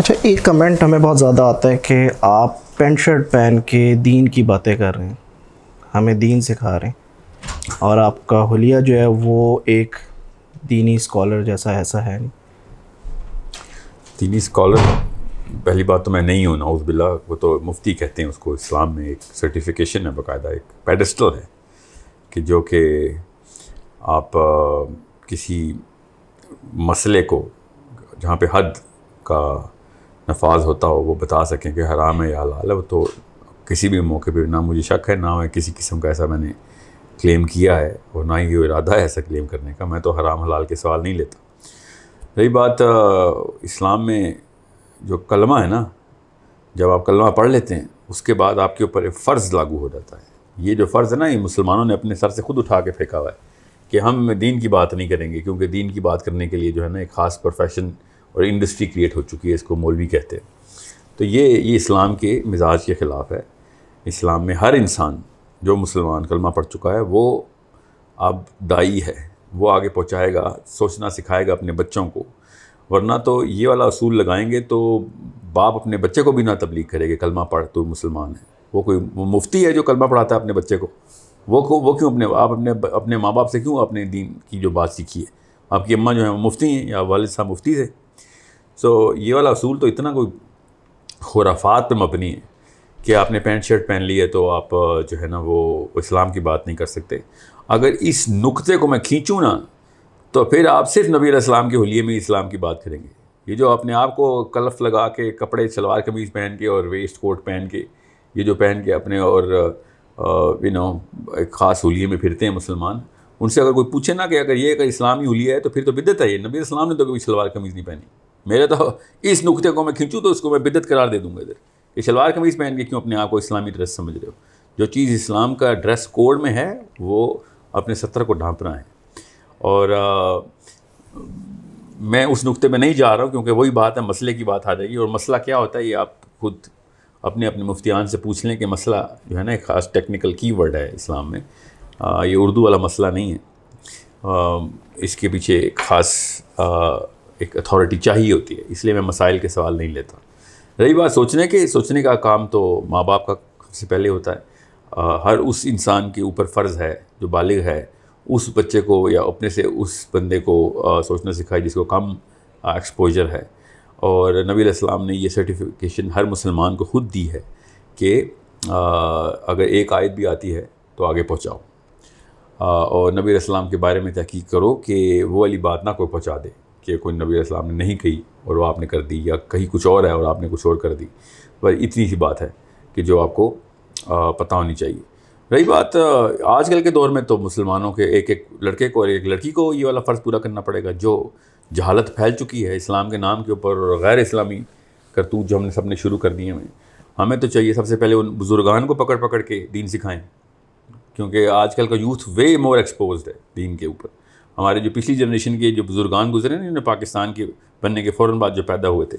अच्छा एक कमेंट हमें बहुत ज़्यादा आता है कि आप पेंट शर्ट पहन के दीन की बातें कर रहे हैं हमें दीन सिखा रहे हैं और आपका हलिया जो है वो एक दीनी स्कॉलर जैसा ऐसा है नहीं दीनी स्कॉलर पहली बात तो मैं नहीं हूँ नाउज बिल्ला वो तो मुफ्ती कहते हैं उसको इस्लाम में एक सर्टिफिकेशन है बाकायदा एक पेडस्टल है कि जो कि आप आ, किसी मसले को जहाँ पे हद का नफाज होता हो वो बता सकें कि हराम है या हलाल है वो तो किसी भी मौके पर ना मुझे शक है ना मैं किसी किस्म का ऐसा मैंने क्लेम किया है और ना ही इरादा है ऐसा क्लेम करने का मैं तो हराम हलाल के सवाल नहीं लेता रही बात इस्लाम में जो कलमा है ना जब आप कलमा पढ़ लेते हैं उसके बाद आपके ऊपर एक फ़र्ज़ लागू हो जाता है ये जो फ़र्ज़ है ना ये मुसलमानों ने अपने सर से ख़ुद उठा के फेंका हुआ है कि हम दीन की बात नहीं करेंगे क्योंकि दीन की बात करने के लिए जो है ना एक ख़ास प्रोफेशन और इंडस्ट्री क्रिएट हो चुकी है इसको मौलवी कहते हैं तो ये ये इस्लाम के मिजाज के ख़िलाफ़ है इस्लाम में हर इंसान जो मुसलमान कलमा पढ़ चुका है वो अब दाई है वो आगे पहुँचाएगा सोचना सिखाएगा अपने बच्चों को वरना तो ये वाला असूल लगाएंगे तो बाप अपने बच्चे को भी ना तबलीग करेगा कलमा पढ़ तो मुसलमान है वो कोई वो मुफ्ती है जो कलमा पढ़ाता है अपने बच्चे को वो को वो क्यों अपने आप अपने अपने माँ बाप से क्यों अपने दीन की जो बात सीखी है आपकी अम्मा जो है वो मुफ्ती हैं या वालद साहब मुफ्ती थे सो so, ये वाला असूल तो इतना कोई खुराफात पर मबनी है कि आपने पैंट शर्ट पहन ली है तो आप जो है ना वो इस्लाम की बात नहीं कर सकते अगर इस नुक्ते को मैं खींचूँ ना तो फिर आप सिर्फ नबी इस्लाम के हलिए में इस्लाम की बात करेंगे ये जो अपने आप को कलफ लगा के कपड़े सलवार कमीज़ पहन के और वेस्ट कोट पहन के ये जो पहन के अपने और यू नो एक ख़ास हलिए में फिरते हैं मुसलमान उनसे अगर कोई पूछे ना कि अगर ये अगर इस्लामी हलिया है तो फिर तो बिदत है ये नबी इस्लाम ने तो कभी सलवार कमीज़ नहीं पहनी मेरे तो इस नुकते को मैं खींचूँ तो उसको मैं बिदत करार दे दूँगा इधर कि शलवार कमीज़ पहन के क्यों अपने आप को इस्लामी ड्रेस समझ रहे हो जो चीज़ इस्लाम का ड्रेस कोड में है वो अपने सत्तर को ढांपना है और आ, मैं उस नुकते में नहीं जा रहा हूँ क्योंकि वही बात है मसले की बात आ जाएगी और मसला क्या होता है ये आप खुद अपने अपने मुफ्तियान से पूछ लें कि मसला जो है ना एक ख़ास टेक्निकल की वर्ड है इस्लाम में आ, ये उर्दू वाला मसला नहीं है आ, इसके पीछे एक ख़ास एक अथॉरिटी चाहिए होती है इसलिए मैं मसाइल के सवाल नहीं लेता रही बात सोचने के सोचने का काम तो माँ बाप का सबसे पहले होता है आ, हर उस इंसान के ऊपर फ़र्ज़ है जो बालिग है उस बच्चे को या अपने से उस बंदे को आ, सोचना सिखाए जिसको कम एक्सपोजर है और नबी इस्लाम ने ये सर्टिफिकेशन हर मुसलमान को खुद दी है कि अगर एक आयत भी आती है तो आगे पहुँचाओ और नबी इस्लाम के बारे में तहकीक करो कि वो वाली बात ना कोई पहुँचा दे कि कोई नबी इस्लाम ने नहीं कही और वो आपने कर दी या कहीं कुछ और है और आपने कुछ और कर दी पर इतनी सी बात है कि जो आपको पता होनी चाहिए रही बात आजकल के दौर में तो मुसलमानों के एक एक लड़के को और एक लड़की को ये वाला फ़र्ज़ पूरा करना पड़ेगा जो जहालत फैल चुकी है इस्लाम के नाम के ऊपर और गैर इस्लामी करतूत जो हमने सबने शुरू कर दिए हमें हमें तो चाहिए सबसे पहले उन बुज़ुर्गान को पकड़ पकड़ के दीन सिखाएं क्योंकि आजकल का यूथ वे मोर एक्सपोज है दीन के ऊपर हमारे जो पिछली जनरेशन के जो बुजुर्गान गुजरे ना इन्होंने पाकिस्तान के बनने के फ़ौर बाद जो पैदा हुए थे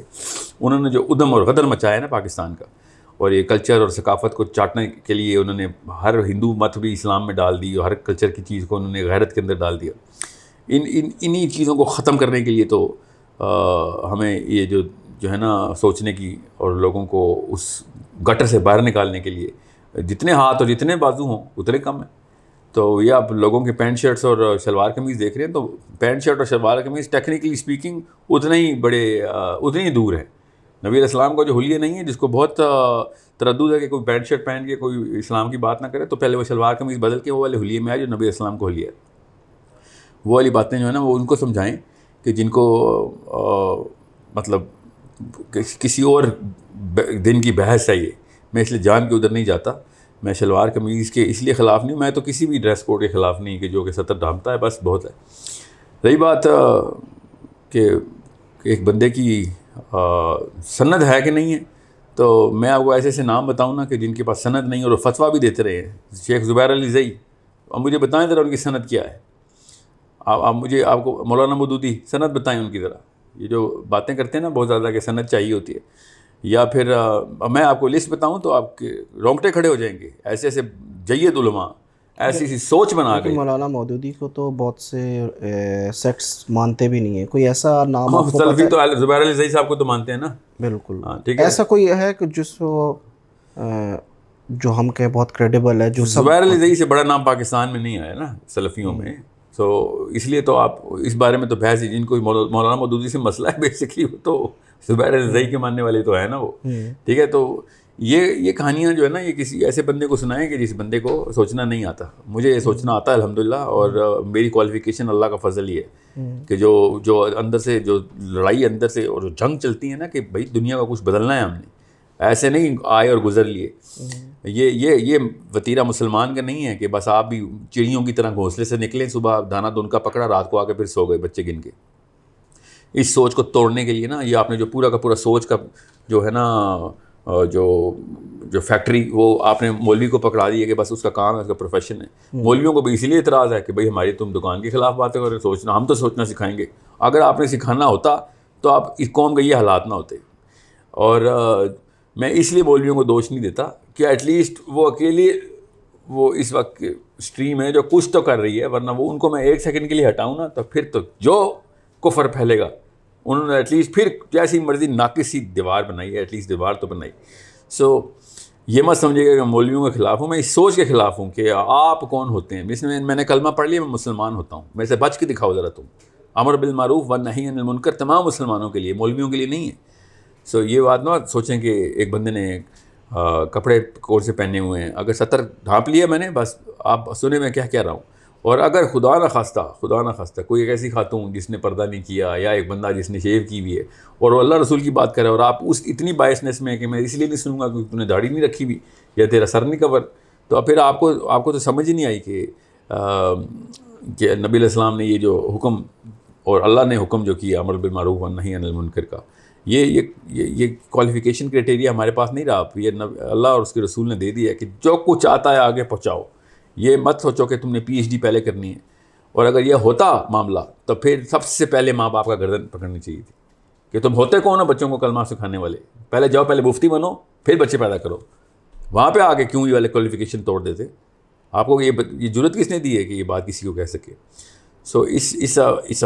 उन्होंने जो उदम और गदर मचाया ना पाकिस्तान का और ये कल्चर और सकाफत को चाटने के लिए उन्होंने हर हिंदू मत भी इस्लाम में डाल दी और हर कल्चर की चीज़ को उन्होंने गैरत के अंदर डाल दिया इन इन इन्हीं चीज़ों को ख़त्म करने के लिए तो आ, हमें ये जो जो है ना सोचने की और लोगों को उस गटर से बाहर निकालने के लिए जितने हाथ और जितने बाजू हों उतने कम हैं तो ये आप लोगों के पैंट शर्ट्स और शलवार कमीज़ देख रहे हैं तो पैंट शर्ट और शलवार कमीज़ टेक्निकली स्पीकिंग उतना ही बड़े उतने ही दूर हैं नबी इस्लाम का जो हलिया नहीं है जिसको बहुत तरद है कि कोई पैंट शर्ट पहन के कोई इस्लाम की बात ना करे तो पहले वो शलवार कमीज़ बदल के वो वाले हुलिये में आए जो नबी इस्लाम को हलिया वो वाली बातें जो है ना वो उनको समझाएं कि जिनको आ, मतलब किसी और दिन की बहस चाहिए मैं इसलिए जान के उधर नहीं जाता मैं शलवार कमीज़ के इसलिए ख़िलाफ़ नहीं मैं तो किसी भी ड्रेस कोड के ख़िलाफ़ नहीं कि जो कि सतर ढांपता है बस बहुत है रही बात कि एक बंदे की सनद है कि नहीं है तो मैं आपको ऐसे ऐसे नाम बताऊँ ना कि जिनके पास सनद नहीं और फतवा भी देते रहे हैं शेख ज़ुबैर अली ज़ई अब मुझे बताएं ज़रा उनकी सनत क्या है आप आप मुझे आपको मौलाना मदूदी सनत बताएं उनकी ज़रा ये जो बातें करते हैं ना बहुत ज़्यादा कि सनत चाहिए होती है या फिर आ, मैं आपको लिस्ट बताऊं तो आपके रोंगटे खड़े हो जाएंगे ऐसे ऐसे जैद उलमा ऐसी ऐसी सोच बना गई मौलाना मौदूदी को तो बहुत से सेक्स सेक्ट्स मानते भी नहीं है कोई ऐसा नाम हाँ, सलफी तो जुबैर अली सही साहब को तो मानते हैं ना बिल्कुल हाँ, ठीक है ऐसा कोई है कि जिसको जो हम कहें बहुत क्रेडिबल है जो जुबैर अली हाँ। से बड़ा नाम पाकिस्तान में नहीं आया ना सलफियों में हम्म। तो इसलिए तो आप इस बारे में तो बहस जिनको मौलाना मौदूदी से मसला है बेसिकली तो जुबैर तो हम्म। रजई के मानने वाले तो है ना वो हम्म। ठीक है तो ये ये कहानियाँ जो है ना ये किसी ऐसे बंदे को सुनाएं कि जिस बंदे को सोचना नहीं आता मुझे ये सोचना आता है अलहमदिल्ला और मेरी क्वालिफिकेशन अल्लाह का फजल ही है हम्म। कि जो जो अंदर से जो लड़ाई अंदर से और जो जंग चलती है ना कि भाई दुनिया का कुछ बदलना है हमने ऐसे नहीं आए और गुजर लिए ये ये ये वतीरा मुसलमान का नहीं है कि बस आप भी चिड़ियों की तरह घोंसले से निकलें सुबह दाना दुनका पकड़ा रात को आके फिर सो गए बच्चे गिन के इस सोच को तोड़ने के लिए ना ये आपने जो पूरा का पूरा सोच का जो है ना जो जो फैक्ट्री वो आपने मौलवी को पकड़ा दी है कि बस उसका काम है उसका प्रोफेशन है हम्म। मौलवियों को भी इसीलिए इतराज़ है कि भाई हमारी तुम दुकान के खिलाफ बातें कर रहे हो सोचना हम तो सोचना सिखाएंगे अगर आपने सिखाना होता तो आप इस कौम के ये हालात ना होते और आ, मैं इसलिए मौलवियों को दोष नहीं देता कि एटलीस्ट वो अकेले वो इस वक्त स्ट्रीम है जो कुछ तो कर रही है वरना वो उनको मैं एक सेकंड के लिए हटाऊँ ना तो फिर तो जो कुफर फैलेगा उन्होंने एटलीस्ट फिर जैसी मर्जी नाकिस दीवार बनाई है एटलीस्ट दीवार तो बनाई सो so, ये मत समझिएगा कि मौलवियों के खिलाफ हूँ मैं इस सोच के खिलाफ हूँ कि आप कौन होते हैं जिसमें मैंने कलमा पढ़ लिया मैं मुसलमान होता हूँ मैं से बच के दिखाओ ज़रा तुम अमर बिल व नहीं अनिल मुनकर तमाम मुसलमानों के लिए मौलवियों के लिए नहीं है सो so, ये बात ना सोचें कि एक बंदे ने आ, कपड़े कोर से पहने हुए हैं अगर सतर ढाँप लिया मैंने बस आप सुने मैं क्या कह रहा हूँ और अगर खुदा ना खास्ता खुदा ना खास्ता कोई एक ऐसी खातून जिसने पर्दा नहीं किया या एक बंदा जिसने शेव की हुई है और वो अल्लाह रसूल की बात करें और आप उस इतनी बायसनेस में है कि मैं इसलिए नहीं सुनूंगा क्योंकि तूने दाढ़ी नहीं रखी हुई या तेरा सर नहीं कवर तो फिर आपको आपको तो समझ ही नहीं आई कि कि नबी ने ये जो हुक्म और अल्लाह ने हुक्म जो किया अमर बिलमारूफ नहीं अनिल मुनकर का ये ये ये, ये क्वालिफ़िकेशन क्राइटेरिया हमारे पास नहीं रहा ये अल्लाह और उसके रसूल ने दे दिया कि जो कुछ आता है आगे पहुँचाओ ये मत सोचो कि तुमने पीएचडी पहले करनी है और अगर यह होता मामला तो फिर सबसे पहले माँ बाप का गर्दन पकड़नी चाहिए थी कि तुम होते कौन हो बच्चों को कलमा सिखाने वाले पहले जाओ पहले मुफ्ती बनो फिर बच्चे पैदा करो वहाँ पे आके क्यों ये वाले क्वालिफिकेशन तोड़ देते आपको ये ये जरूरत किसने दी है कि ये बात किसी को कह सके सो so, इस इस अ इस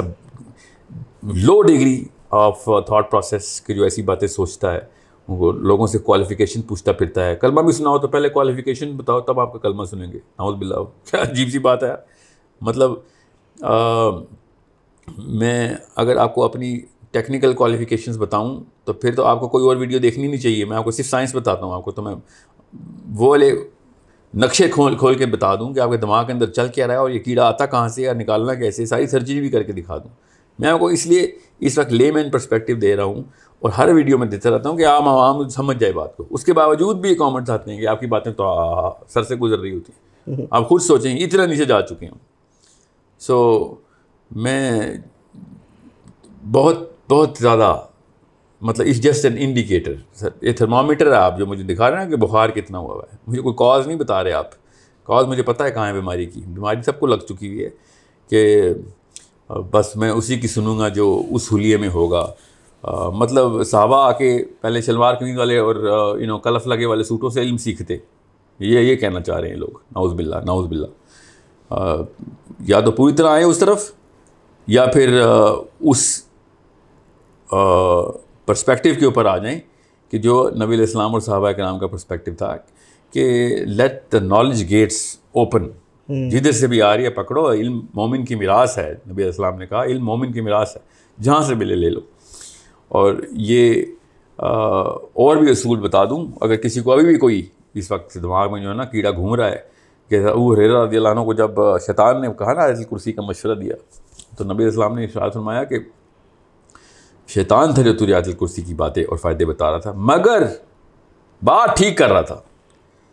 low degree of thought process की जो ऐसी बातें सोचता है वो लोगों से क्वालिफिकेशन पूछता फिरता है कलमा भी सुनाओ तो पहले क्वालिफिकेशन बताओ तब आपका कलमा सुनेंगे नाउज बिल्ला क्या अजीब सी बात है मतलब आ, मैं अगर आपको अपनी टेक्निकल क्वालिफिकेशंस बताऊं तो फिर तो आपको कोई और वीडियो देखनी नहीं चाहिए मैं आपको सिर्फ साइंस बताता हूँ आपको तो मैं वो वाले नक्शे खोल खोल के बता दूं कि आपके दिमाग के अंदर चल क्या रहा है और ये कीड़ा आता कहाँ से या निकालना कैसे सारी सर्जरी भी करके दिखा दूँ मैं आपको इसलिए इस वक्त ले मैन परस्पेक्टिव दे रहा हूँ और हर वीडियो में देता रहता हूँ कि आम हाँ, हाँ, हाँ, आवाम समझ जाए बात को उसके बावजूद भी कॉमेंट्स आते हैं कि आपकी बातें तो सर से गुजर रही होती हैं आप खुद सोचें इतना नीचे जा चुके हैं सो so, मैं बहुत बहुत ज़्यादा मतलब is just an indicator sir ये थर्मामीटर है आप जो मुझे दिखा रहे हैं कि बुखार कितना हुआ है मुझे कोई कॉज नहीं बता रहे आप कॉज मुझे पता है कहाँ है बीमारी की बीमारी सबको लग चुकी हुई है कि बस मैं उसी की सुनूंगा जो उस हुलिये में होगा आ, मतलब साहबा आके पहले शलवार कमीज वाले और यू नो कलफ लगे वाले सूटों से इल्म सीखते ये ये कहना चाह रहे हैं लोग नाउज़ बिल्ला नाउज़ बिल्ला या तो पूरी तरह आए उस तरफ या फिर उस पर्सपेक्टिव के ऊपर आ जाएं कि जो नबी इस्लाम और साहबा के नाम का पर्सपेक्टिव था कि let the knowledge gates open hmm. जिधर से भी आ रही है पकड़ो इल्म मोमिन की मिरास है नबी असलाम ने कहा इल्म मोमिन की मिरास है जहाँ से मिले ले लो और ये आ, और भी असूल बता दूँ अगर किसी को अभी भी कोई इस वक्त दिमाग में जो है ना कीड़ा घूम रहा है कि वो हरेरा को जब शैतान ने कहा ना ऐसी कुर्सी का मशवरा दिया तो नबी इस्लाम ने इशारा फरमाया कि शैतान था जो तुझे आजल कुर्सी की बातें और फ़ायदे बता रहा था मगर बात ठीक कर रहा था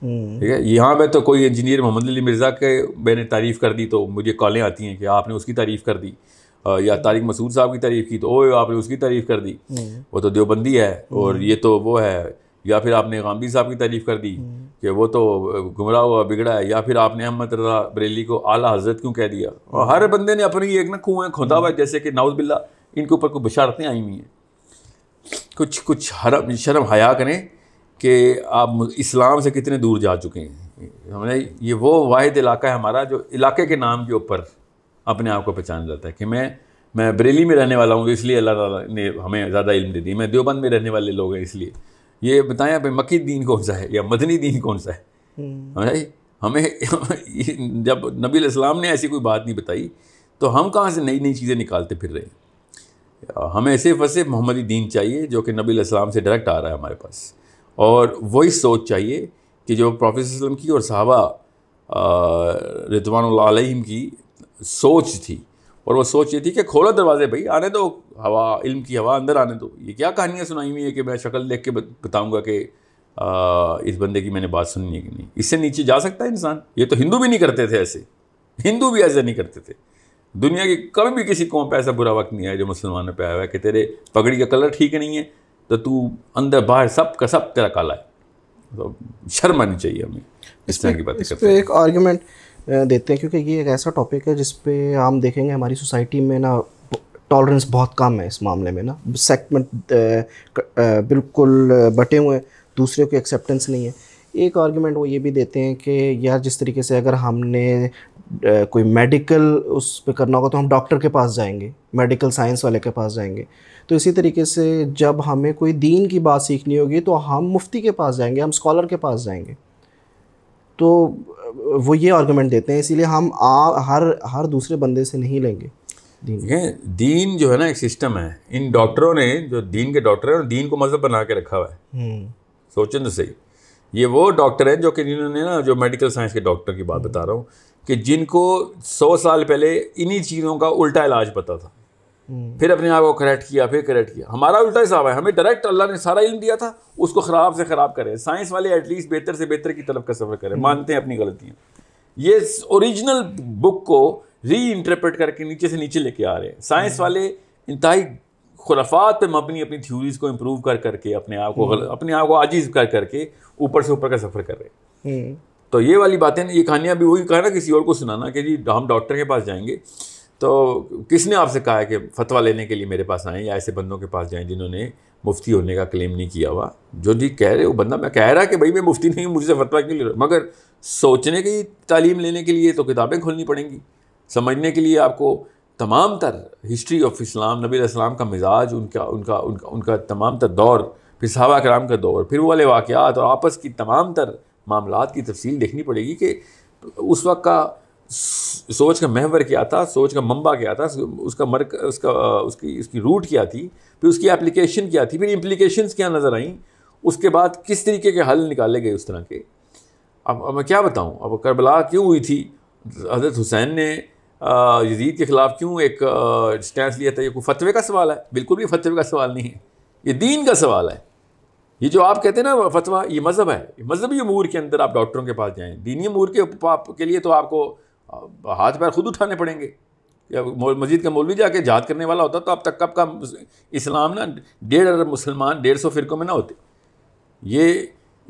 हम्म। ठीक है यहाँ पे तो कोई इंजीनियर मोहम्मद अली मिर्ज़ा के मैंने तारीफ़ कर दी तो मुझे कॉलें आती हैं कि आपने उसकी तारीफ़ कर दी या हम्म। तारिक मसूद साहब की तारीफ़ की तो ओ आपने उसकी तारीफ़ कर दी हम्म। वो तो देवबंदी है और ये तो वो है या फिर आपने गांधी साहब की तारीफ़ कर दी कि वो तो गुमराह हुआ बिगड़ा है या फिर आपने अहमद रजा बरेली को आला हजरत क्यों कह दिया और हर बंदे ने अपनी एक ना कुएं खोदा हुआ जैसे कि नाउज बिल्ला इनके ऊपर कोई बशारतें आई हुई हैं कुछ कुछ हरम शर्म हया करें कि आप इस्लाम से कितने दूर जा चुके हैं हमने ये वो वाद इलाका है हमारा जो इलाके के नाम के ऊपर अपने आप को पहचान जाता है कि मैं मैं बरेली में रहने वाला हूँ तो इसलिए अल्लाह ताला ने हमें ज़्यादा इल्म दे दी मैं देवबंद में रहने वाले लोग हैं इसलिए ये बताएं आप मक्की दीन कौन सा है या मदनी दीन कौन सा है हम्म। हमें हमें जब नबी इस्लाम ने ऐसी कोई बात नहीं बताई तो हम कहाँ से नई नई चीज़ें निकालते फिर रहे हैं हमें सिर्फ वैसे सिर्फ मोहम्मदी दीन चाहिए जो कि नबी इस्लाम से डायरेक्ट आ रहा है हमारे पास और वही सोच चाहिए कि जो प्रोफेसर वसलम की और साहबा रिदवान की सोच थी और वो सोच ये थी कि खोलो दरवाजे भाई आने दो हवा इल्म की हवा अंदर आने दो ये क्या कहानियाँ सुनाई हुई है कि मैं शक्ल देख के बताऊँगा कि इस बंदे की मैंने बात सुननी है कि नहीं इससे नीचे जा सकता है इंसान ये तो हिंदू भी नहीं करते थे ऐसे हिंदू भी ऐसे नहीं करते थे दुनिया की कभी भी किसी कौम पर ऐसा बुरा वक्त नहीं आया जो मुसलमानों पर आया हुआ है कि तेरे पगड़ी का कलर ठीक नहीं है तो तू अंदर बाहर सब का सब तेरा काला है तो शर्म आनी चाहिए हमें इस तरह की बातें करते हैं एक आर्ग्यूमेंट देते हैं क्योंकि ये एक ऐसा टॉपिक है जिसपे हम देखेंगे हमारी सोसाइटी में ना टॉलरेंस बहुत कम है इस मामले में ना सेगमेंट बिल्कुल बटे हुए हैं दूसरे को एक्सेप्टेंस नहीं है एक आर्ग्यूमेंट वो ये भी देते हैं कि यार जिस तरीके से अगर हमने कोई मेडिकल उस पर करना होगा तो हम डॉक्टर के पास जाएंगे मेडिकल साइंस वाले के पास जाएंगे तो इसी तरीके से जब हमें कोई दीन की बात सीखनी होगी तो हम मुफ्ती के पास जाएंगे हम स्कॉलर के पास जाएंगे तो वो ये आर्गूमेंट देते हैं इसीलिए हम आ, हर हर दूसरे बंदे से नहीं लेंगे दीन दीन जो है ना एक सिस्टम है इन डॉक्टरों ने जो दीन के डॉक्टर हैं दीन को मज़हब बना के रखा हुआ है हम्म। सोचें तो सही ये वो डॉक्टर हैं जो कि जिन्होंने ना जो मेडिकल साइंस के डॉक्टर की बात बता रहा हूँ कि जिनको सौ साल पहले इन्हीं चीज़ों का उल्टा इलाज पता था हम्म। फिर अपने आप को करेक्ट किया फिर करेक्ट किया हमारा उल्टा हिसाब है हमें डायरेक्ट अल्लाह ने सारा इल्म दिया था उसको ख़राब से ख़राब करें साइंस वाले एटलीस्ट बेहतर से बेहतर की तरफ का सफ़र करें हम्म। मानते हैं अपनी गलतियाँ ये ओरिजिनल बुक को री इंटरप्रेट करके नीचे से नीचे लेके आ रहे हैं साइंस हम्म। वाले इंतहाई खुराफात पर मबनी अपनी थ्योरीज को इम्प्रूव कर करके अपने आप को अपने आप को आजीज कर करके ऊपर से ऊपर का सफ़र कर रहे हैं तो ये वाली बातें ये कहानियाँ भी वही कहा ना किसी और को सुनाना कि जी हम डॉक्टर के पास जाएंगे तो किसने आपसे कहा है कि फतवा लेने के लिए मेरे पास आएँ या ऐसे बंदों के पास जाएँ जिन्होंने मुफ्ती होने का क्लेम नहीं किया हुआ जो जी कह रहे वो बंदा मैं कह रहा कि भाई मैं मुफ्ती नहीं हूँ मुझसे फतवा क्यों ले रहा मगर सोचने की तालीम लेने के लिए तो किताबें खोलनी पड़ेंगी समझने के लिए आपको तमाम तर हिस्ट्री ऑफ इस्लाम नबी इस्लाम का मिजाज उनका उनका उनका उनका तमाम तर दौर फिर सहाबा कराम का दौर फिर वो वाले वाक़ात और आपस की तमाम तर मामला की तफसील देखनी पड़ेगी कि उस वक्त का सोच का महवर क्या था सोच का मंबा क्या था उसका मरक उसका उसकी उसकी रूट क्या थी फिर उसकी एप्लीकेशन क्या थी फिर इम्प्लीकेशन क्या नज़र आईं उसके बाद किस तरीके के हल निकाले गए उस तरह के अब, अब मैं क्या बताऊँ अब करबला क्यों हुई थी हज़रत हुसैन ने यजीद के ख़िलाफ़ क्यों एक स्टैंड लिया था ये कोई फतवे का सवाल है बिल्कुल भी फतवे का सवाल नहीं है ये दीन का सवाल है ये जो आप कहते हैं ना फतवा ये मज़हब है मज़हबी अमूर के अंदर आप डॉक्टरों के पास जाएँ दीनी अमूर के पाप के लिए तो आपको हाथ पैर खुद उठाने पड़ेंगे या मस्जिद का मौलवी जाके जात करने वाला होता तो अब तक कब का इस्लाम ना डेढ़ अरब मुसलमान डेढ़ सौ फिरकों में ना होते ये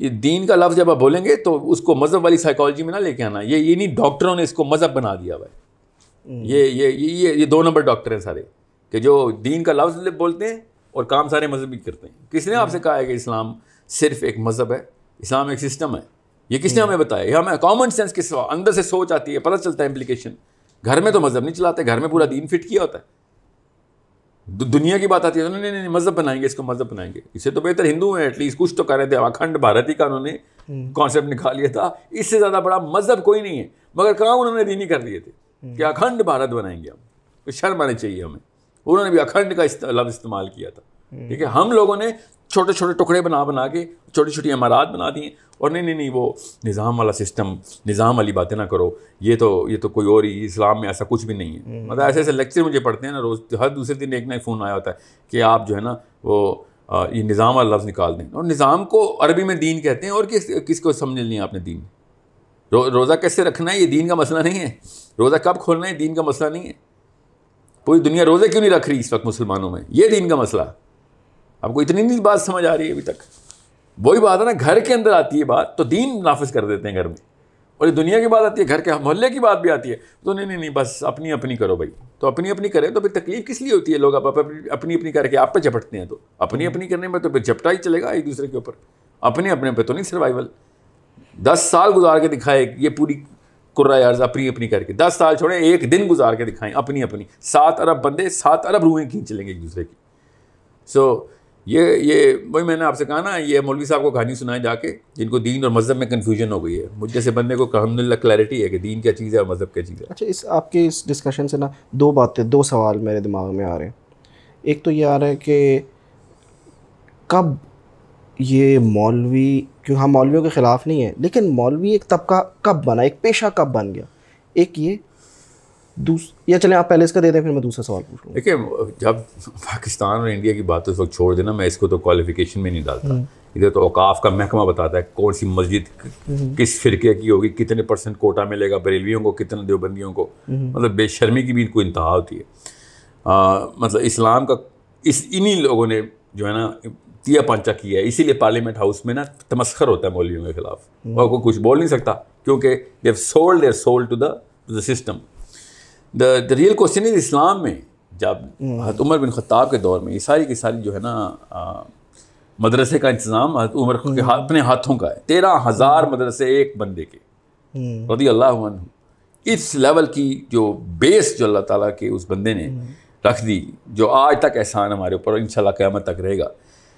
ये दीन का लफ्ज़ जब आप बोलेंगे तो उसको मज़हब वाली साइकोलॉजी में ना लेके आना ये ये नहीं डॉक्टरों ने इसको मज़हब बना दिया हुआ है हम्म। ये ये ये ये दो नंबर डॉक्टर हैं सारे कि जो दीन का लफ्ज़ बोलते हैं और काम सारे मजहबी करते हैं किसने आपसे कहा है कि इस्लाम सिर्फ एक मज़हब है इस्लाम एक सिस्टम है ये किसने हम्म। हमें बताया ये हमें कॉमन सेंस के अंदर से सोच आती है पता चलता है इम्प्लीकेशन घर में तो मज़हब नहीं चलाते घर में पूरा दीन फिट किया होता है दु, दुनिया की बात आती है उन्होंने तो नहीं मज़हब बनाएंगे इसको मज़हब बनाएंगे इससे तो बेहतर हिंदू हैं एटलीस्ट कुछ तो कर रहे थे अखंड भारत ही का उन्होंने कॉन्सेप्ट हम्म। निकाल लिया था इससे ज़्यादा बड़ा मज़हब कोई नहीं है मगर काम उन्होंने दीनी कर दिए थे हम्म। कि अखंड भारत बनाएंगे हम तो शर्म आनी चाहिए हमें उन्होंने भी अखंड का लफ्ज़ इस्तेमाल किया था हम्म। ठीक है हम लोगों ने छोटे छोटे टुकड़े बना बना के छोटी छोटी इमारात बना दी और नहीं नहीं नहीं वो निज़ाम वाला सिस्टम निज़ाम वाली बातें ना करो ये तो ये तो कोई और ही इस्लाम में ऐसा कुछ भी नहीं है हम्म। मतलब ऐसे ऐसे लेक्चर मुझे पढ़ते हैं ना रोज़ हर दूसरे दिन एक ना फ़ोन आया होता है कि आप जो है ना वो आ, ये निज़ाम वाला लफ्ज़ निकाल दें और निज़ाम को अरबी में दीन कहते हैं और किस किसको समझ लिया आपने दीन रो, रोज़ा कैसे रखना है ये दीन का मसला नहीं है रोज़ा कब खोलना है दीन का मसला नहीं है पूरी दुनिया रोज़े क्यों नहीं रख रही इस वक्त मुसलमानों में ये दीन का मसला आपको इतनी नहीं बात समझ आ रही है अभी तक वही बात है ना घर के अंदर आती है बात तो दीन नाफिज कर देते हैं घर में और ये दुनिया की बात आती है घर के मोहल्ले की बात भी आती है तो नहीं नहीं नहीं बस अपनी अपनी करो भाई तो अपनी अपनी करें तो फिर तकलीफ किस लिए होती है लोग आप अपनी अपनी करके आप पे झपटते हैं तो अपनी अपनी करने में तो फिर झपटा ही चलेगा एक दूसरे के ऊपर अपने अपने पर तो नहीं सर्वाइवल दस साल गुजार के दिखाए ये पूरी कुर्रा अर्ज अपनी अपनी करके दस साल छोड़ें एक दिन गुजार के दिखाएं अपनी अपनी सात अरब बंदे सात अरब रूहें खींच लेंगे एक दूसरे की सो ये ये वही मैंने आपसे कहा ना ये मौलवी साहब को कहानी सुनाए जाके जिनको दीन और मज़हब में कन्फ्यूजन हो गई है मुझ जैसे बंदे को अलहमदिल्ला क्लैरिटी है कि दीन क्या चीज़ है और मज़हब क्या चीज़ है अच्छा इस आपके इस डिस्कशन से ना दो बातें दो सवाल मेरे दिमाग में आ रहे हैं एक तो ये आ रहा है कि कब ये मौलवी क्यों हम हाँ, मौलवियों के ख़िलाफ़ नहीं है लेकिन मौलवी एक तबका कब बना एक पेशा कब बन गया एक ये दूस या चलें आप पहले इसका दे दें फिर मैं दूसरा सवाल पूछ देखिए जब पाकिस्तान और इंडिया की बात उस वक्त छोड़ देना मैं इसको तो क्वालिफिकेशन में नहीं डालता हम्म। इधर तो अवकाफ का महकमा बताता है कौन सी मस्जिद हम्म। किस फिरके की होगी कितने परसेंट कोटा मिलेगा बरेलवियों को कितने देवबंदियों को हम्म। मतलब बेशर्मी की भी कोई इंतहा होती है आ, मतलब इस्लाम का इस इन्हीं लोगों ने जो है ना तिया पांचा किया है इसीलिए पार्लियामेंट हाउस में ना तमस्कर होता है मौलवियों के खिलाफ और वो कुछ बोल नहीं सकता क्योंकि they have sold their soul to the the system the the real question is Islam में जब हम्म। हजरत उमर बिन खत्ताब के दौर में ये सारी की सारी जो है ना मदरसे का इंतज़ाम हजरत उमर के हम्म। अपने हाथों का है तेरह हज़ार हम्म। मदरसे एक बंदे के रदी अल्लाह इस लेवल की जो बेस जो अल्लाह ताला के उस बंदे ने रख दी जो आज तक एहसान हमारे ऊपर इन शाला क़्यामत तक रहेगा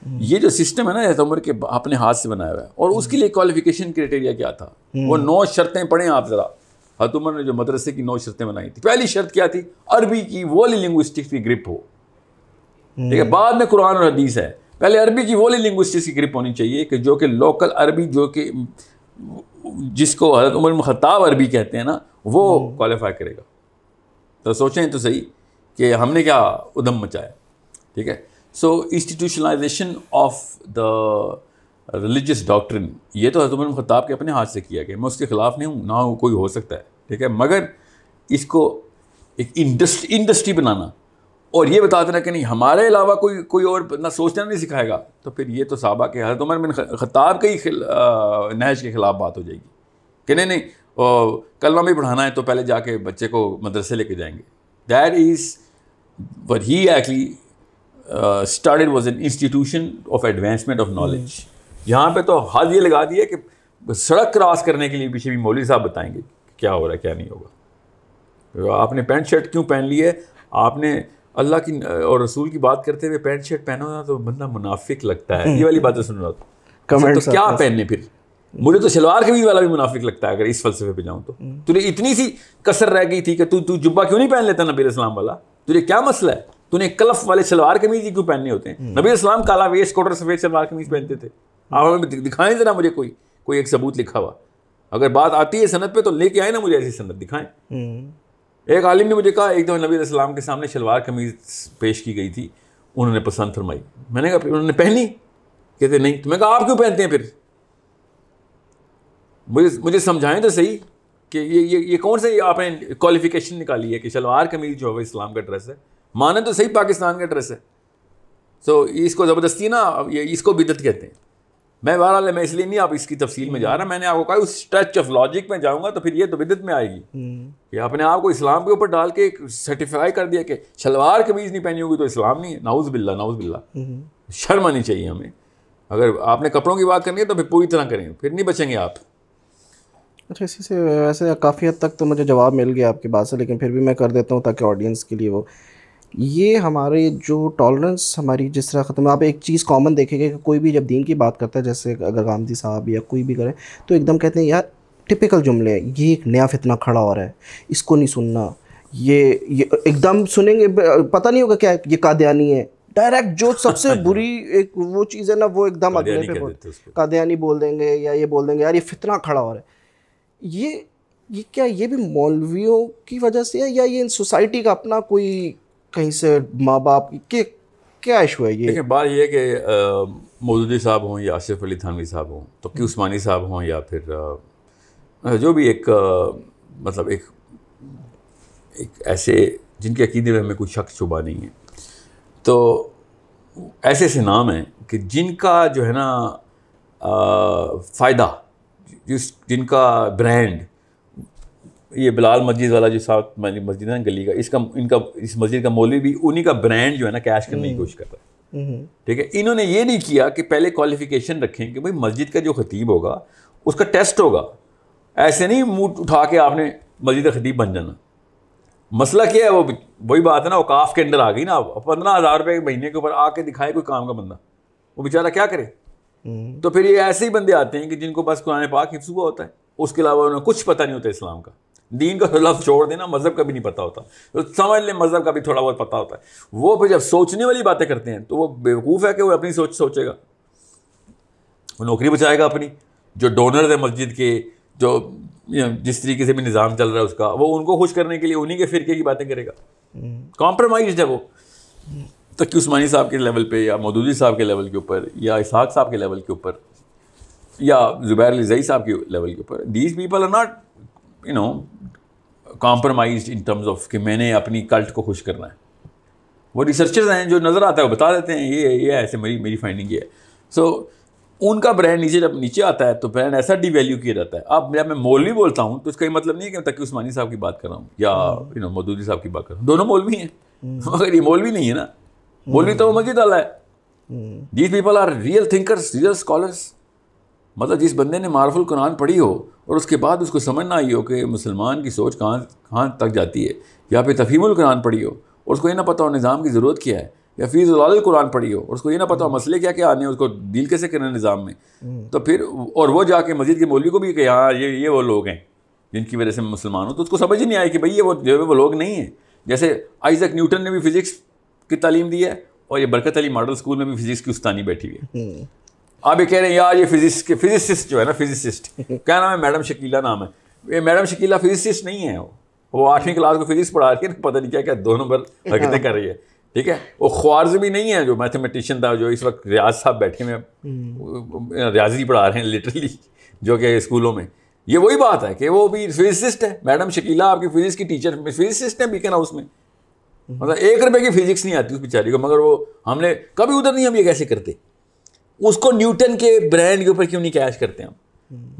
हम्म। ये जो सिस्टम है ना उम्र के अपने हाथ से बनाया हुआ है और उसके लिए क्वालिफिकेशन क्राइटेरिया क्या था हम्म। वो नौ शर्तें पढ़ें आप ज़रा उम्र ने जो मदरसे की नौ शर्तें बनाई थी पहली शर्त क्या थी अरबी की वोली लिंग्विस्टिक्स की ग्रिप हो हम्म। ठीक है बाद में कुरान और हदीस है पहले अरबी की वोली लिंग्विस्टिक्स की ग्रिप होनी चाहिए कि जो कि लोकल अरबी जो कि जिसको हजरत उम्र खताब अरबी कहते हैं ना वो क्वालिफाई करेगा तो सोचें तो सही कि हमने क्या उधम मचाया ठीक है so institutionalization of the religious doctrine ये तो हजरत उमर के अपने हाथ से किया गया मैं उसके ख़िलाफ़ नहीं हूँ ना हूँ कोई हो सकता है ठीक है मगर इसको एक इंडस्ट्री इंडस्ट्री बनाना और ये बता देना कि नहीं हमारे अलावा कोई कोई और ना सोचना नहीं सिखाएगा तो फिर ये तो साहबा के हजरत उमर बिन खताब के ही नहज के ख़िलाफ़ बात हो जाएगी कि नहीं नहीं कलमा भी पढ़ाना है तो पहले जाके बच्चे को मदरसे लेके जाएंगे that is what he actually started was an institution of advancement of knowledge यहाँ पे तो हाथ ये लगा दी है कि सड़क क्रॉस करने के लिए पीछे भी मौलवी साहब बताएंगे क्या हो रहा है क्या नहीं होगा तो आपने पैंट शर्ट क्यों पहन ली है आपने अल्लाह की और रसूल की बात करते हुए पैंट शर्ट पहना होना तो बंदा मुनाफिक लगता है हम्म। ये वाली बातें तो सुन रहा था तो क्या पहनने फिर मुझे तो शलवार कमीज वाला भी मुनाफिक लगता है अगर इस फलसफे पे जाऊँ तो हम्म। तुझे इतनी सी कसर रह गई थी कि तू तू जुब्बा क्यों नहीं पहन लेता नबी इस्लाम वाला तुझे क्या मसला है तूने कलफ वाले सलवार कमीज क्यों पहनने होते हैं हम्म। नबी इस्लाम काला वेस्ट कोट और सफेद सलवार कमीज पहनते थे आप हमें दिखाएं जरा मुझे कोई कोई एक सबूत लिखा हुआ अगर बात आती है सनत पे तो लेके आए ना मुझे ऐसी सनत दिखाएं हम्म। एक आलिम ने मुझे कहा एक दफ़ा नबी इस्लाम के सामने शलवार कमीज पेश की गई थी उन्होंने पसंद फरमाई मैंने कहा उन्होंने पहनी कहते नहीं तो मैं कहा आप क्यों पहनते हैं फिर मुझे मुझे समझाएं तो सही कि ये ये ये कौन सा ये आपने क्वालिफिकेशन निकाली है कि शलवार कमीज जो है इस्लाम का ड्रेस है माने तो सही पाकिस्तान का ड्रेस है तो इसको ज़बरदस्ती ना ये इसको बिदत कहते हैं मैं बहरहाल मैं इसलिए नहीं आप इसकी तफसील में जा रहा मैंने आपको कहा उस टच ऑफ लॉजिक में जाऊंगा तो फिर ये तो बिदत में आएगी कि हम्म। आपने आपको इस्लाम के ऊपर डाल के सर्टिफाई कर दिया कि शलवार कमीज नहीं पहनी होगी तो इस्लाम नहीं है नाउज बिल्ला नाउज बिल्ला हम्म। शर्म आनी चाहिए हमें अगर आपने कपड़ों की बात करनी है तो फिर पूरी तरह करें फिर नहीं बचेंगे आप अच्छा इसी से वैसे काफ़ी हद तक तो मुझे जवाब मिल गया आपकी बात से लेकिन फिर भी मैं कर देता हूँ ताकि ऑडियंस के लिए वो ये हमारे जो टॉलरेंस हमारी जिस तरह ख़त्म आप एक चीज़ कॉमन देखेंगे कि कोई भी जब दीन की बात करता है जैसे अगर गांधी साहब या कोई भी करें तो एकदम कहते हैं यार टिपिकल जुमले हैं ये एक नया फितना खड़ा हो रहा है इसको नहीं सुनना ये ये एकदम सुनेंगे पता नहीं होगा क्या ये कादयानी है डायरेक्ट जो सबसे बुरी एक वो चीज़ है ना वो एकदम अगले पे बोल कादयानी बोल देंगे या ये बोल देंगे यार ये फितना खड़ा हो रहा है ये ये क्या ये भी मौलवियों की वजह से है या ये इन सोसाइटी का अपना कोई कहीं से माँ बाप के क्या इशू है ये देखिए बात यह है कि मौजूदी साहब हों या आसिफ अली थानवी साहब हों तो हम्म। की उस्मानी साहब हों या फिर जो भी एक मतलब एक एक ऐसे जिनके अकीदे में हमें कोई शक छुपा नहीं है तो ऐसे ऐसे नाम हैं कि जिनका जो है ना फ़ायदा जिस जिनका ब्रांड ये बिलाल मस्जिद वाला जो साथ मस्जिद है ना गली का इसका इनका इस मस्जिद का मौलवी भी उन्हीं का ब्रांड जो है ना कैश करने की हम्म। कोशिश करता है हम्म। ठीक है इन्होंने ये नहीं किया कि पहले क्वालिफिकेशन रखें कि भाई मस्जिद का जो खतीब होगा उसका टेस्ट होगा ऐसे नहीं मुँह उठा के आपने मस्जिद का खतीब बन जाना मसला क्या है वो वही बात है ना औकाफ के अंदर आ गई ना आप पंद्रह हज़ार रुपये महीने के ऊपर आके दिखाए कोई काम का बंदा वो बेचारा क्या करे हम्म। तो फिर ये ऐसे ही बंदे आते हैं कि जिनको बस कुरान पाक हिफ्स हुआ होता है उसके अलावा उन्हें कुछ पता नहीं होता इस्लाम का दीन का लफ्ज छोड़ देना मज़हब का भी नहीं पता होता तो समझ लें मज़हब का भी थोड़ा बहुत पता होता है वो फिर जब सोचने वाली बातें करते हैं तो वो बेवकूफ़ है कि वो अपनी सोच सोचेगा वो नौकरी बचाएगा अपनी जो डोनर है मस्जिद के जो जिस तरीके से भी निज़ाम चल रहा है उसका वो उनको खुश करने के लिए उन्हीं के फ़िरके की बातें करेगा कॉम्प्रोमाइज है वो तक तो कि उस्मानी साहब के लेवल पे या मदूदी साहब के लेवल के ऊपर या इसहाक साहब के लेवल के ऊपर या ज़ुबैर अलीजई साहब के लेवल के ऊपर these people are not you know compromise in terms of कि मैंने अपनी कल्ट को खुश करना है वो रिसर्चर्स हैं जो नज़र आता है वो बता देते हैं ये ये ऐसे मेरी मेरी फाइंडिंग ये है सो so, उनका ब्रांड नीचे जब नीचे आता है तो ब्रांड ऐसा वैल्यू किया जाता है अब जब मैं मौलवी बोलता हूँ तो इसका ये मतलब नहीं है कि तकी उस्मानी साहब की बात कर रहा हूँ या यू नो मदूदी साहब की बात कर रहा हूँ दोनों मौलवी हैं हम्म। मगर ये मौलवी नहीं है ना मौलवी हम्म। तो मजीद वाला है these people are real thinkers real scholars मतलब जिस बंदे ने मारफुल कुरान पढ़ी हो और उसके बाद उसको समझ ना आई हो कि मुसलमान की सोच कहाँ कहाँ तक जाती है या फिर तफीमुल कुरान पढ़ी हो और उसको ये ना पता हो निज़ाम की ज़रूरत क्या है या फीस कुरान पढ़ी हो और उसको ये ना पता हो मसले क्या क्या आने हैं उसको डील कैसे करना निज़ाम में हम्म। तो फिर और वो जाके मस्जिद के मौलवी को भी कि हाँ ये ये वो लोग हैं जिनकी वजह से मुसलमान हो तो उसको समझ ही नहीं आया कि भाई ये वो जो है वो लोग नहीं हैं जैसे आइजक न्यूटन ने भी फिज़िक्स की तालीम दी है और ये बरकत अली मॉडल स्कूल में भी फिज़िक्स की उस्तानी बैठी हुई है हम्म। आप ये कह रहे हैं यार ये फिजिक्स के फिजिसिस्ट जो है ना फिजिसिस्ट क्या नाम है मैडम शकीला नाम है ये मैडम शकीला फिजिसिस्ट नहीं है वो वो आठवीं क्लास को फिजिक्स पढ़ा रही है ना तो पता नहीं क्या क्या दो नंबर हरकतें हाँ। कर रही है ठीक है वो ख्वारज भी नहीं है जो मैथमेटिशियन था जो इस वक्त रियाज साहब बैठे हुए हम्म। रियाजी पढ़ा रहे हैं लिटरली जो कि स्कूलों में ये वही बात है कि वो भी फिजिसिस्ट है मैडम शकीला आपकी फिजिक्स की टीचर फिजिसिस्ट है बीकन हाउस में हम्म। मतलब एक रुपए की फिजिक्स नहीं आती उस बेचारी को मगर वो हमने कभी उधर नहीं हम ये कैसे करते उसको न्यूटन के ब्रांड के ऊपर क्यों नहीं कैश करते हम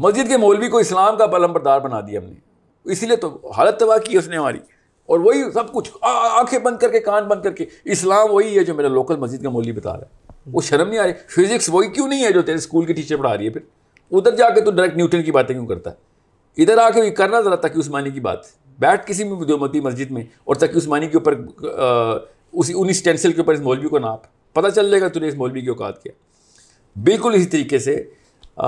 मस्जिद के मौलवी को इस्लाम का बरदार बना दिया हमने इसीलिए तो हालत तबाह की उसने हमारी और वही सब कुछ आंखें बंद करके कान बंद करके इस्लाम वही है जो मेरा लोकल मस्जिद का मौलवी बता रहा है वो शर्म नहीं आ रही फिजिक्स वही क्यों नहीं है जो तेरे स्कूल की टीचर पढ़ा रही है फिर उधर जाके तो डायरेक्ट न्यूटन की बातें क्यों करता है इधर आके भी करना ज़रा तक उस्मानी की बात बैठ किसी भी देवमती मस्जिद में और तक उस्मानी के ऊपर उसी उन्नीस स्टेंसिल के ऊपर इस मौलवी को नाप पता चल जाएगा तूने इस मौलवी की औकात किया बिल्कुल इसी तरीके से आ,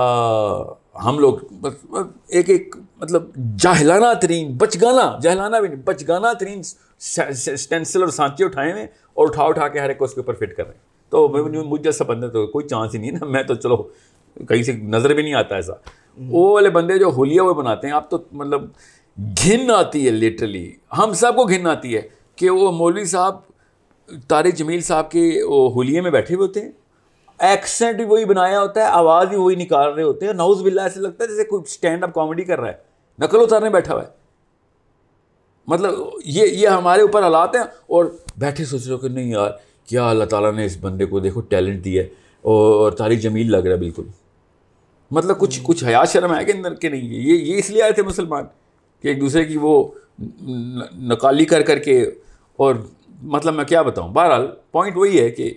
हम लोग बस, एक एक मतलब जाहलाना तरीन बचगाना जहलाना भी नहीं बचगाना तरीन स्टेंसिल और सांचे उठाए हुए और उठा उठा के हर एक को उसके ऊपर फिट कर रहे हैं तो मुझ जैसा बंदा तो कोई चांस ही नहीं ना मैं तो चलो कहीं से नज़र भी नहीं आता ऐसा वो वाले बंदे जो होलिया हुए बनाते हैं आप तो मतलब घिन आती है लिटरली हम सबको घिन आती है कि वो मौलवी साहब तारे जमील साहब के होलिये में बैठे हुए होते हैं एक्सेंट भी वही बनाया होता है आवाज़ भी वही निकाल रहे होते हैं नाउज बिल्ला ऐसे लगता है जैसे कोई स्टैंड अप कॉमेडी कर रहा है नकल उतारने बैठा हुआ है मतलब ये ये हमारे ऊपर हालात हैं और बैठे सोच रहे हो कि नहीं यार क्या अल्लाह ताला ने इस बंदे को देखो टैलेंट दिया है और तारीख जमील लग रहा है बिल्कुल मतलब कुछ हम्म। कुछ हया शर्म है कि अंदर के नहीं ये ये इसलिए आए थे मुसलमान कि एक दूसरे की वो नकाली कर करके और मतलब मैं क्या बताऊँ बहरहाल पॉइंट वही है कि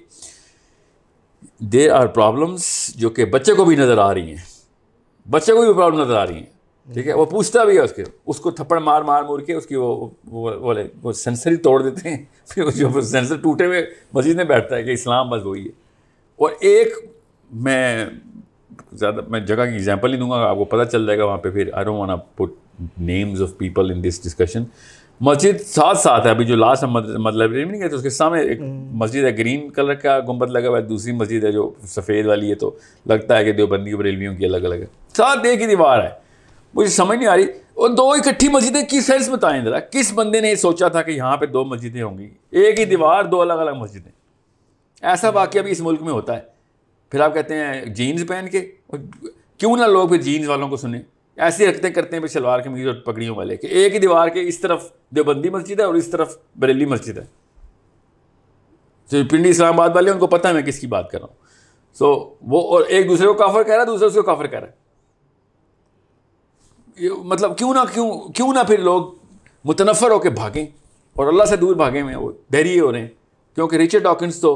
दे आर प्रॉब्लम्स जो कि बच्चे को भी नज़र आ रही हैं बच्चे को भी प्रॉब्लम नज़र आ रही हैं ठीक है वो पूछता भी है उसके उसको थप्पड़ मार मार मूर के उसकी वो वो बोले वो सेंसर ही तोड़ देते हैं फिर जो सेंसर टूटे हुए मस्जिद में बैठता है कि इस्लाम बस वही है और एक मैं ज़्यादा मैं जगह की एग्जांपल ही दूंगा आपको पता चल जाएगा वहाँ पे फिर I don't want put names of people in this discussion मस्जिद साथ साथ है अभी जो लास्ट हम मतलब नहीं गए तो उसके सामने एक हम्म। मस्जिद है ग्रीन कलर का गुम्बद लगा हुआ है दूसरी मस्जिद है जो सफ़ेद वाली है तो लगता है कि देवबंदी बरेलवियों की अलग अलग है साथ एक ही दीवार है मुझे समझ नहीं आ रही और दो इकट्ठी मस्जिदें किस सेंस बताएं ज़रा किस बंदे ने सोचा था कि यहाँ पर दो मस्जिदें होंगी एक ही दीवार दो अलग अलग मस्जिदें ऐसा वाक्य भी इस मुल्क में होता है फिर आप कहते हैं जीन्स पहन के क्यों ना लोग फिर जीन्स वालों को सुने ऐसी रखते करते हैं शलवार कमीज और पगड़ियों वाले कि एक ही दीवार के इस तरफ देवबंदी मस्जिद है और इस तरफ बरेली मस्जिद है जो तो पिंडी इस्लामाबाद वाले उनको पता है मैं किसकी बात कर रहा हूँ सो so, वो और एक दूसरे को काफर कह रहा है दूसरे उसको काफर कह रहा है मतलब क्यों ना क्यों क्यों ना फिर लोग मुतनफ़र होकर भागें और अल्लाह से दूर भागे में वो धैर्य हो रहे हैं क्योंकि रिचर्ड ऑकिस तो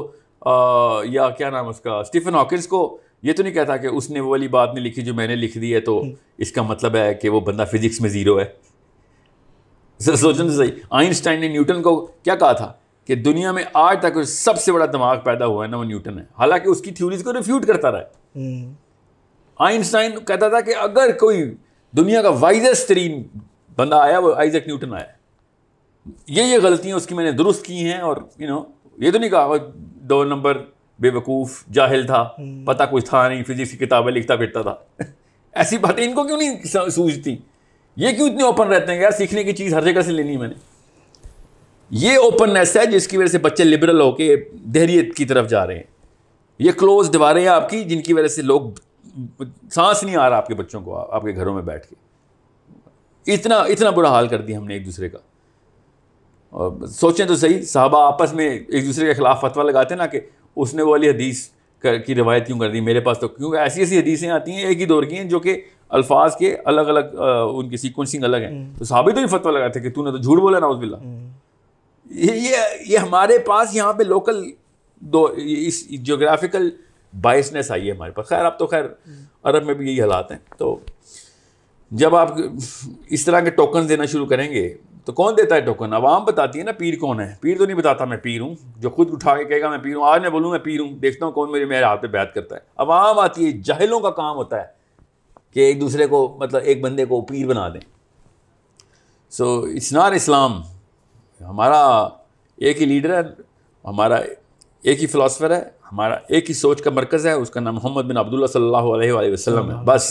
आ, या क्या नाम उसका स्टीफन ऑकिस को ये तो नहीं कहता कि उसने वो वाली बात नहीं लिखी जो मैंने लिख दी है तो हम्म। इसका मतलब है कि वो बंदा फिजिक्स में ज़ीरो है सोचने से सही आइंस्टाइन ने न्यूटन को क्या कहा था कि दुनिया में आज तक सबसे बड़ा दिमाग पैदा हुआ है ना वो न्यूटन है हालांकि उसकी थ्योरीज को रिफ्यूट करता रहा हम्म। आइंस्टाइन कहता था कि अगर कोई दुनिया का वाइजेस्ट तरीन बंदा आया वो आइजक न्यूटन आया ये ये गलतियाँ उसकी मैंने दुरुस्त की हैं और यू you नो know, ये तो नहीं कहा दो नंबर बेवकूफ़ जाहिल था हम्म। पता कुछ था नहीं फिजिक्स की किताबें लिखता फिरता था ऐसी बातें इनको क्यों नहीं सूझती ये क्यों इतने ओपन रहते हैं यार सीखने की चीज़ हर जगह से लेनी मैंने ये ओपननेस है जिसकी वजह से बच्चे लिबरल होके दहरीत की तरफ जा रहे हैं ये क्लोज दीवारें हैं आपकी जिनकी वजह से लोग सांस नहीं आ रहा आपके बच्चों को आपके घरों में बैठ के इतना इतना बुरा हाल कर दिया हमने एक दूसरे का और सोचें तो सही साहबा आपस में एक दूसरे के खिलाफ फतवा लगाते ना कि उसने वो वाली हदीस कर, की रवायत क्यों कर दी मेरे पास तो क्योंकि ऐसी ऐसी हदीसें आती हैं एक ही दौर की हैं जो कि अल्फाज के अलग अलग उनकी सीक्वेंसिंग अलग हैं हम्म। तो साबित तो ही फतवा लगाते थे कि तूने तो झूठ बोला ना बिल्ला हम्म। ये ये ये हमारे पास यहाँ पे लोकल दो इस जोग्राफिकल बाइसनेस आई है हमारे पास खैर अब तो खैर हम्म। अरब में भी यही हालात हैं तो जब आप इस तरह के टोकन देना शुरू करेंगे तो कौन देता है टोकन आवाम बताती है ना पीर कौन है पीर तो नहीं बताता मैं पीर हूँ जो खुद उठा के कहेगा मैं पीर हूँ आज मैं बोलूँ मैं पीर हूँ देखता हूँ कौन मेरे मेरे हाथ पे बैत करता है आवाम आती है जहलों का काम होता है कि एक दूसरे को मतलब एक बंदे को पीर बना दें सो इट्स नार इस्लाम हमारा एक ही लीडर है हमारा एक ही फ़िलासफ़र है हमारा एक ही सोच का मरकज़ है उसका नाम मोहम्मद बिन अब्दुल्ला सल्ला वसलम है बस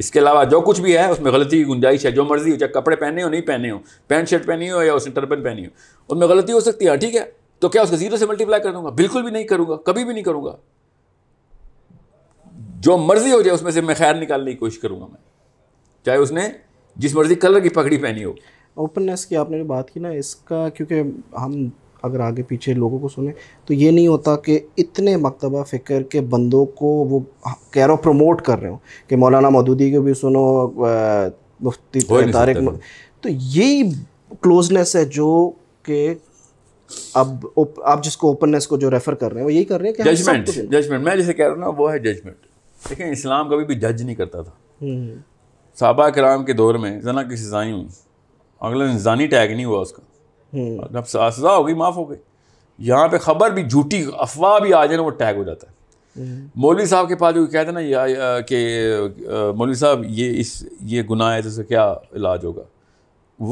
इसके अलावा जो कुछ भी है उसमें गलती की गुंजाइश है जो मर्ज़ी हो चाहे कपड़े पहने हो नहीं पहने हो पैंट शर्ट पहनी हो या उसने टर्बन पहनी हो उनमें गलती हो सकती है हाँ, ठीक है तो क्या उसको ज़ीरो से मल्टीप्लाई कर दूंगा बिल्कुल भी नहीं करूँगा कभी भी नहीं करूँगा जो मर्ज़ी हो जाए उसमें से मैं खैर निकालने की कोशिश करूंगा मैं चाहे उसने जिस मर्ज़ी कलर की पगड़ी पहनी हो ओपननेस की आपने जो बात की ना इसका क्योंकि हम अगर आगे पीछे लोगों को सुने तो ये नहीं होता कि इतने मकतबा फ़िक्र के बंदों को वो कह रहे हो प्रमोट कर रहे हो कि मौलाना मदूदी को भी सुनो मुफ्ती तारिक तो यही क्लोजनेस है जो कि अब आप जिसको ओपननेस को जो रेफ़र कर रहे हैं वो यही कर रहे हैं कि जजमेंट जजमेंट मैं जैसे कह रहा हूँ ना वो है जजमेंट देखें इस्लाम कभी भी जज नहीं करता था हम्म। साबा कराम के दौर में जना किसी हुई अगला इंसानी टैग नहीं हुआ उसका जब हम्म। सजा हो गई माफ़ हो गई यहाँ पे खबर भी झूठी अफवाह भी आ जाए ना वो टैग हो जाता है हम्म। मौलवी साहब के पास जो कहते ना या, या कि मौलवी साहब ये इस ये गुनाह है तो क्या इलाज होगा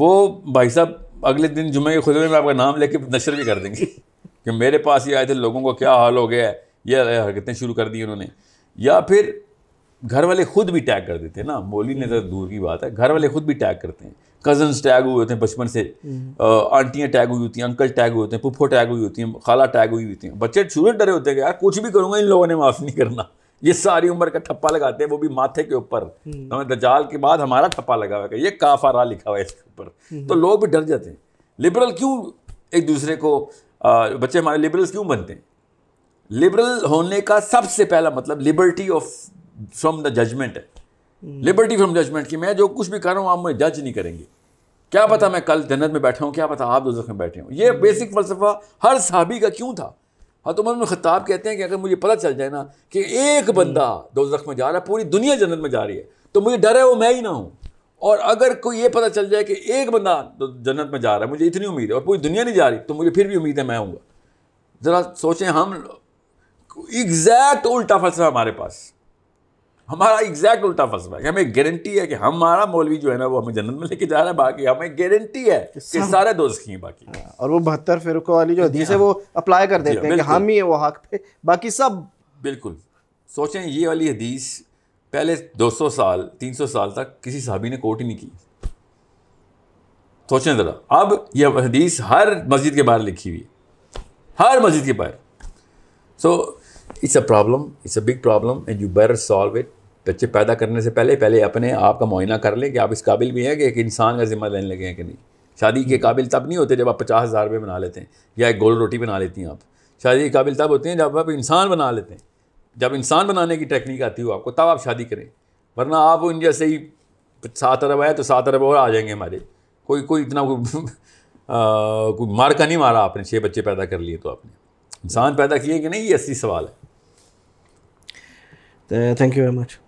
वो भाई साहब अगले दिन जुम्मे के खुदे में आपका नाम लेके नशर भी कर देंगे कि मेरे पास ये आए थे लोगों को क्या हाल हो गया है ये हरकतें शुरू कर दी उन्होंने या फिर घर वाले खुद भी टैग कर देते हैं ना मौली ने ज़रा तो दूर की बात है घर वाले खुद भी टैग करते हैं कजन्स टैग हुए होते हैं बचपन से हम्म। आंटियाँ टैग हुई होती हैं अंकल टैग हुए होते हैं पुप्पो टैग हुई होती हैं खाला टैग हुई होती हैं बच्चे शुरू डरे होते हैं कि यार कुछ भी करूँगा इन लोगों ने माफ़ नहीं करना ये सारी उम्र का ठप्पा लगाते हैं वो भी माथे के ऊपर हम्म। हमें दजाल के बाद हमारा ठप्पा लगा हुआ है ये रहा लिखा हुआ है इसके ऊपर हम्म। तो लोग भी डर जाते हैं लिबरल क्यों एक दूसरे को बच्चे हमारे लिबरल्स क्यों बनते हैं लिबरल होने का सबसे पहला मतलब liberty of from the judgement है लिबर्टी फ्रॉम जजमेंट कि मैं जो कुछ भी कर रहा हूँ आप मुझे जज नहीं करेंगे क्या पता मैं कल जन्नत में बैठा हूँ क्या पता आप दोजख में बैठे हूँ ये बेसिक फ़लसफ़ा हर साहबी का क्यों था हाँ तो उमर ख़ताब कहते हैं कि अगर मुझे पता चल जाए ना कि एक बंदा दोजख में जा रहा है पूरी दुनिया जन्नत में जा रही है तो मुझे डर है वो मैं ही ना हूँ और अगर कोई ये पता चल जाए कि एक बंदा जन्नत में जा रहा है मुझे इतनी उम्मीद है और पूरी दुनिया नहीं जा रही तो मुझे फिर भी उम्मीद है मैं हूँ ज़रा सोचें हम एग्जैक्ट उल्टा फलसफा हमारे पास हमारा एग्जैक्ट उल्टा फलसफा है हमें गारंटी है कि हमारा मौलवी जो है ना वो हमें जन्नत में लेके जा रहा है बाकी हमें गारंटी है कि सारे दोस्त हैं बाकी हाँ, और वो बहत्तर फिरको वाली जो हदीस है वो अप्लाई हाँ। कर हाँ, देते हैं कि हम ही है वो हक पे बाकी सब बिल्कुल सोचें ये वाली हदीस पहले 200 साल 300 साल तक किसी साहबी ने कोट ही नहीं की सोचें ज़रा अब यह हदीस हर मस्जिद के बाहर लिखी हुई है हर मस्जिद के बाहर so it's a problem it's a big problem and you better solve it बच्चे पैदा करने से पहले पहले अपने आप का मुआयना कर लें कि आप इस काबिल भी हैं कि एक इंसान का ज़िम्मा लेने लगे हैं कि नहीं शादी के काबिल तब नहीं होते जब आप पचास हज़ार रुपये बना लेते हैं या एक गोल रोटी बना लेती हैं आप शादी के काबिल तब होते हैं जब आप इंसान बना लेते हैं जब इंसान बनाने की टेक्निक आती हो आपको तब आप शादी करें वरना आप उन जैसे ही सात अरब आए तो सात अरब और आ जाएंगे हमारे कोई कोई इतना कोई, कोई मार का नहीं मारा आपने छः बच्चे पैदा कर लिए तो आपने इंसान पैदा किए कि नहीं ये असली सवाल है थैंक यू वेरी मच